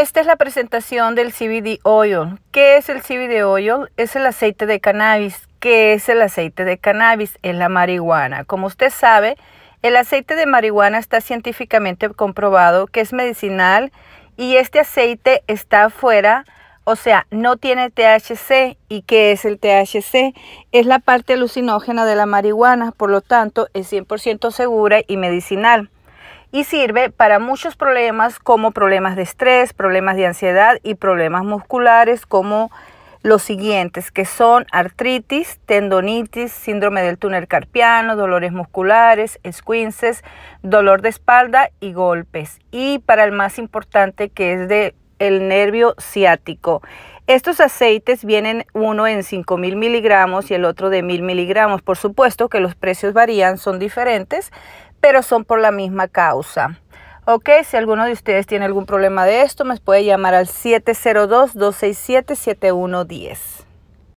Esta es la presentación del CBD oil. ¿Qué es el CBD oil? Es el aceite de cannabis. ¿Qué es el aceite de cannabis? Es la marihuana. Como usted sabe, el aceite de marihuana está científicamente comprobado que es medicinal y este aceite está afuera, o sea, no tiene THC. ¿Y qué es el THC? Es la parte alucinógena de la marihuana, por lo tanto, es 100% segura y medicinal y sirve para muchos problemas como problemas de estrés, problemas de ansiedad y problemas musculares como los siguientes, que son artritis, tendonitis, síndrome del túnel carpiano, dolores musculares, esquinces, dolor de espalda y golpes. Y para el más importante que es de el nervio ciático. Estos aceites vienen uno en 5.000 miligramos y el otro de 1.000 miligramos. Por supuesto que los precios varían, son diferentes, pero son por la misma causa. Ok, si alguno de ustedes tiene algún problema de esto, me puede llamar al 702-267-7110.